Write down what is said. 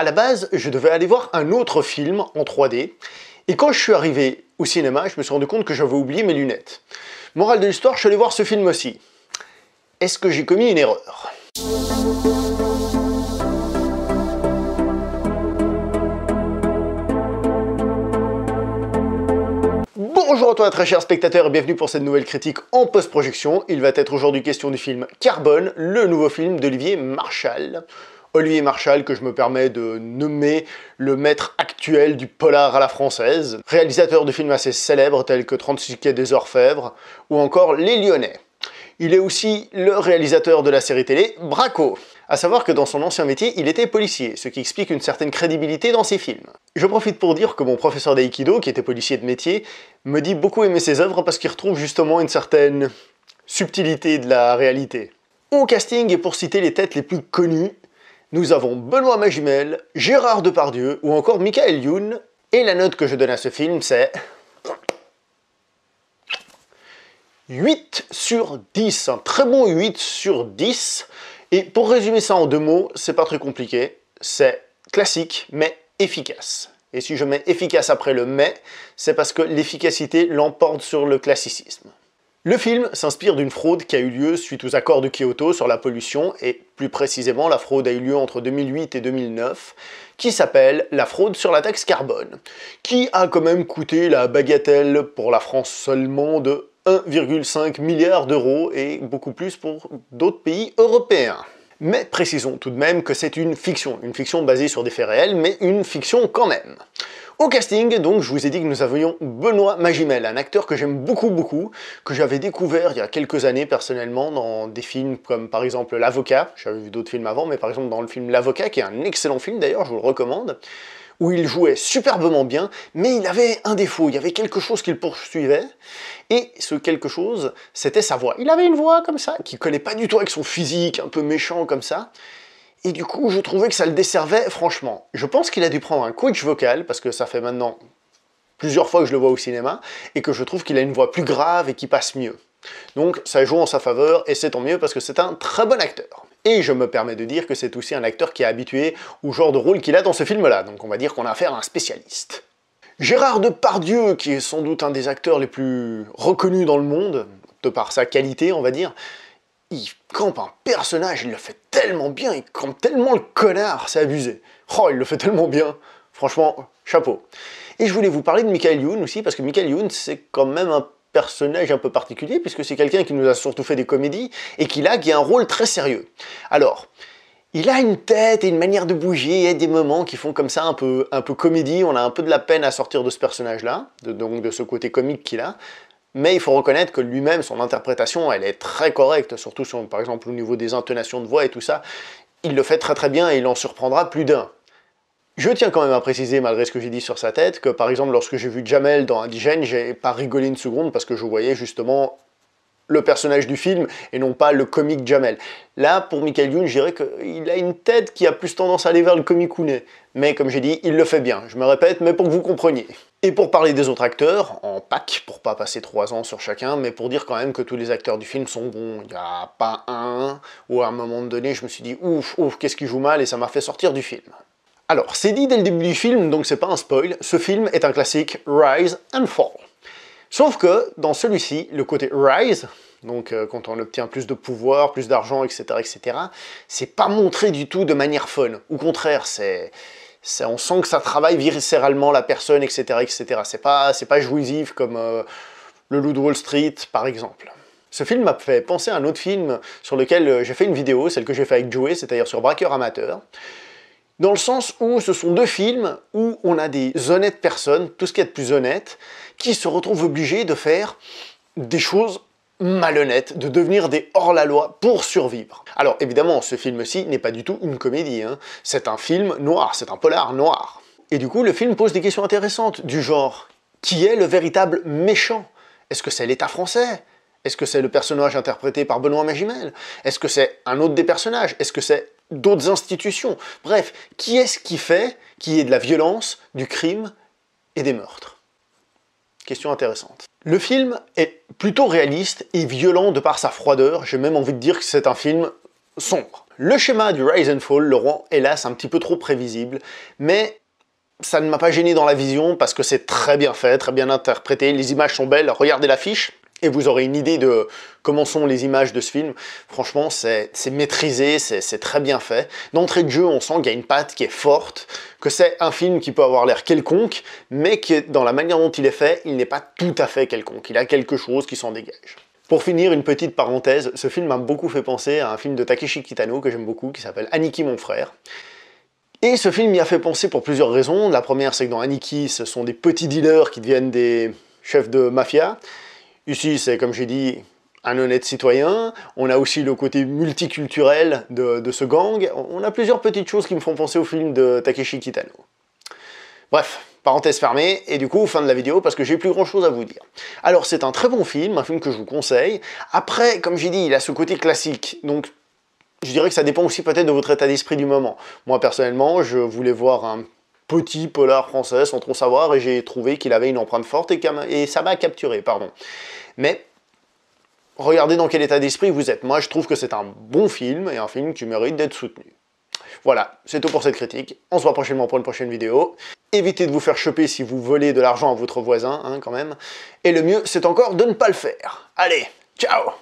à la base, je devais aller voir un autre film en 3D. Et quand je suis arrivé au cinéma, je me suis rendu compte que j'avais oublié mes lunettes. Morale de l'histoire, je suis allé voir ce film aussi. Est-ce que j'ai commis une erreur Bonjour à toi très cher spectateur, et bienvenue pour cette nouvelle critique en post-projection. Il va être aujourd'hui question du film Carbone, le nouveau film d'Olivier Marshall. Olivier Marchal, que je me permets de nommer le maître actuel du polar à la française, réalisateur de films assez célèbres tels que 36 quais des Orfèvres ou encore Les Lyonnais. Il est aussi le réalisateur de la série télé Braco. À savoir que dans son ancien métier, il était policier, ce qui explique une certaine crédibilité dans ses films. Je profite pour dire que mon professeur d'aïkido, qui était policier de métier, me dit beaucoup aimer ses œuvres parce qu'il retrouve justement une certaine subtilité de la réalité. Au casting et pour citer les têtes les plus connues, nous avons Benoît Magimel, Gérard Depardieu ou encore Michael Youn. Et la note que je donne à ce film, c'est 8 sur 10. Un très bon 8 sur 10. Et pour résumer ça en deux mots, c'est pas très compliqué. C'est classique, mais efficace. Et si je mets efficace après le mais, c'est parce que l'efficacité l'emporte sur le classicisme. Le film s'inspire d'une fraude qui a eu lieu suite aux accords de Kyoto sur la pollution, et plus précisément la fraude a eu lieu entre 2008 et 2009, qui s'appelle la fraude sur la taxe carbone, qui a quand même coûté la bagatelle pour la France seulement de 1,5 milliard d'euros et beaucoup plus pour d'autres pays européens mais précisons tout de même que c'est une fiction, une fiction basée sur des faits réels, mais une fiction quand même. Au casting, donc, je vous ai dit que nous avions Benoît Magimel, un acteur que j'aime beaucoup, beaucoup, que j'avais découvert il y a quelques années personnellement dans des films comme par exemple L'Avocat, j'avais vu d'autres films avant, mais par exemple dans le film L'Avocat, qui est un excellent film d'ailleurs, je vous le recommande où il jouait superbement bien, mais il avait un défaut, il y avait quelque chose qu'il poursuivait, et ce quelque chose, c'était sa voix. Il avait une voix comme ça, qui connaît pas du tout avec son physique, un peu méchant comme ça, et du coup, je trouvais que ça le desservait, franchement. Je pense qu'il a dû prendre un coach vocal, parce que ça fait maintenant plusieurs fois que je le vois au cinéma, et que je trouve qu'il a une voix plus grave et qui passe mieux. Donc ça joue en sa faveur, et c'est tant mieux parce que c'est un très bon acteur. Et je me permets de dire que c'est aussi un acteur qui est habitué au genre de rôle qu'il a dans ce film-là, donc on va dire qu'on a affaire à un spécialiste. Gérard Depardieu, qui est sans doute un des acteurs les plus reconnus dans le monde, de par sa qualité, on va dire, il campe un personnage, il le fait tellement bien, il campe tellement le connard, c'est abusé. Oh, il le fait tellement bien. Franchement, chapeau. Et je voulais vous parler de Michael Youn aussi, parce que Michael Youn, c'est quand même un personnage un peu particulier, puisque c'est quelqu'un qui nous a surtout fait des comédies, et qui là, qui a un rôle très sérieux. Alors, il a une tête et une manière de bouger, il y a des moments qui font comme ça un peu, un peu comédie, on a un peu de la peine à sortir de ce personnage-là, donc de ce côté comique qu'il a, mais il faut reconnaître que lui-même, son interprétation, elle est très correcte, surtout par exemple au niveau des intonations de voix et tout ça, il le fait très très bien et il en surprendra plus d'un. Je tiens quand même à préciser, malgré ce que j'ai dit sur sa tête, que par exemple, lorsque j'ai vu Jamel dans Indigène, j'ai pas rigolé une seconde parce que je voyais justement le personnage du film et non pas le comique Jamel. Là, pour Michael Youn, je dirais qu'il a une tête qui a plus tendance à aller vers le comicounet. Mais comme j'ai dit, il le fait bien. Je me répète, mais pour que vous compreniez. Et pour parler des autres acteurs, en pack, pour pas passer trois ans sur chacun, mais pour dire quand même que tous les acteurs du film sont bons. Il n'y a pas un où à un moment donné, je me suis dit, ouf, ouf, qu'est-ce qui joue mal, et ça m'a fait sortir du film. Alors, c'est dit dès le début du film, donc c'est pas un spoil, ce film est un classique Rise and Fall. Sauf que, dans celui-ci, le côté Rise, donc euh, quand on obtient plus de pouvoir, plus d'argent, etc., etc., c'est pas montré du tout de manière fun. Au contraire, c'est... On sent que ça travaille viscéralement la personne, etc., etc. C'est pas, pas jouisif comme euh, Le Loup de Wall Street, par exemple. Ce film m'a fait penser à un autre film sur lequel euh, j'ai fait une vidéo, celle que j'ai fait avec Joey, c'est-à-dire sur Braqueur Amateur dans le sens où ce sont deux films où on a des honnêtes personnes, tout ce qui est de plus honnête, qui se retrouvent obligés de faire des choses malhonnêtes, de devenir des hors-la-loi pour survivre. Alors évidemment, ce film-ci n'est pas du tout une comédie, hein. c'est un film noir, c'est un polar noir. Et du coup, le film pose des questions intéressantes, du genre, qui est le véritable méchant Est-ce que c'est l'État français Est-ce que c'est le personnage interprété par Benoît Magimel Est-ce que c'est un autre des personnages Est-ce que c'est d'autres institutions. Bref, qui est-ce qui fait qu'il y ait de la violence, du crime et des meurtres Question intéressante. Le film est plutôt réaliste et violent de par sa froideur, j'ai même envie de dire que c'est un film sombre. Le schéma du Rise and Fall le rend hélas un petit peu trop prévisible, mais ça ne m'a pas gêné dans la vision parce que c'est très bien fait, très bien interprété, les images sont belles, regardez l'affiche, et vous aurez une idée de comment sont les images de ce film. Franchement, c'est maîtrisé, c'est très bien fait. D'entrée de jeu, on sent qu'il y a une patte qui est forte, que c'est un film qui peut avoir l'air quelconque, mais que dans la manière dont il est fait, il n'est pas tout à fait quelconque. Il a quelque chose qui s'en dégage. Pour finir, une petite parenthèse, ce film m'a beaucoup fait penser à un film de Takeshi Kitano que j'aime beaucoup, qui s'appelle Aniki mon frère. Et ce film m'y a fait penser pour plusieurs raisons. La première, c'est que dans Aniki, ce sont des petits dealers qui deviennent des chefs de mafia. Ici, c'est comme j'ai dit, un honnête citoyen, on a aussi le côté multiculturel de, ce gang, on a plusieurs petites choses qui me font penser au film de Takeshi Kitano. Bref, parenthèse fermée, et du coup, fin de la vidéo, parce que j'ai plus grand chose à vous dire. Alors, c'est un très bon film, un film que je vous conseille. Après, comme j'ai dit, il a ce côté classique, donc je dirais que ça dépend aussi peut-être de votre état d'esprit du moment. Moi, personnellement, je voulais voir un petit polar français sans trop savoir et j'ai trouvé qu'il avait une empreinte forte et, ça m'a capturé, pardon. Mais regardez dans quel état d'esprit vous êtes. Moi, je trouve que c'est un bon film et un film qui mérite d'être soutenu. Voilà, c'est tout pour cette critique. On se voit prochainement pour une prochaine vidéo. Évitez de vous faire choper si vous volez de l'argent à votre voisin, hein, quand même. Et le mieux, c'est encore de ne pas le faire. Allez, ciao